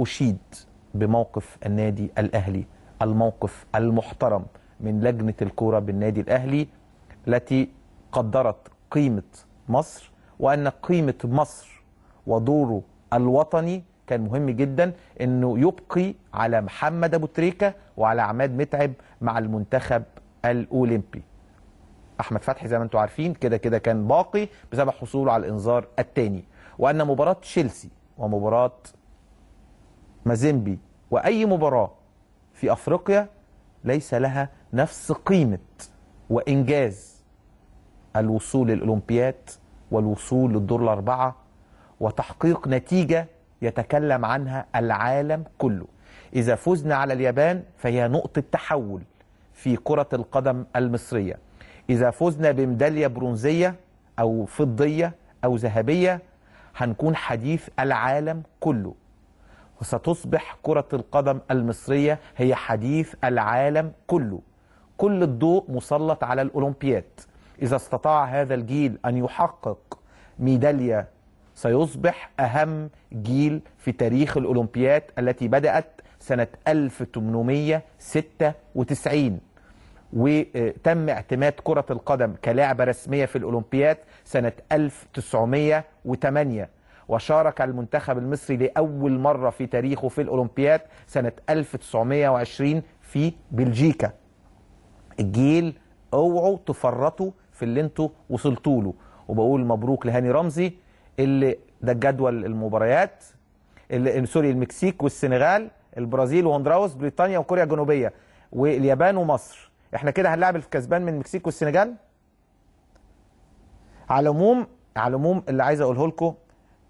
أشيد بموقف النادي الأهلي الموقف المحترم من لجنة الكورة بالنادي الأهلي التي قدرت قيمة مصر وأن قيمة مصر ودوره الوطني كان مهم جدا أنه يبقي على محمد أبو تريكة وعلى عماد متعب مع المنتخب الأولمبي أحمد فتحي زي ما أنتم عارفين كده كده كان باقي بسبب حصوله على الإنذار الثاني وأن مباراة تشيلسي ومباراة مازيمبي وأي مباراة في أفريقيا ليس لها نفس قيمة وإنجاز الوصول للأولمبياد والوصول للدور الأربعة وتحقيق نتيجة يتكلم عنها العالم كله إذا فزنا على اليابان فهي نقطة تحول في كرة القدم المصرية إذا فزنا بميدالية برونزية أو فضية أو ذهبية هنكون حديث العالم كله وستصبح كرة القدم المصرية هي حديث العالم كله كل الضوء مسلط على الأولمبياد إذا استطاع هذا الجيل أن يحقق ميدالية سيصبح أهم جيل في تاريخ الأولمبياد التي بدأت سنة 1896 وتم اعتماد كرة القدم كلعبة رسمية في الأولمبياد سنة 1908 وشارك المنتخب المصري لأول مرة في تاريخه في الأولمبياد سنة 1920 في بلجيكا الجيل اوعوا تفرطوا في اللي انتوا وصلتوا له وبقول مبروك لهاني رمزي اللي ده جدول المباريات اللي سوري المكسيك والسنغال البرازيل وهندراوس بريطانيا وكوريا الجنوبيه واليابان ومصر احنا كده هنلعب الكسبان من المكسيك والسنغال على العموم على العموم اللي عايز اقوله لكم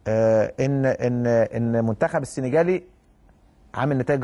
آه، ان ان ان المنتخب السنغالي عامل نتائج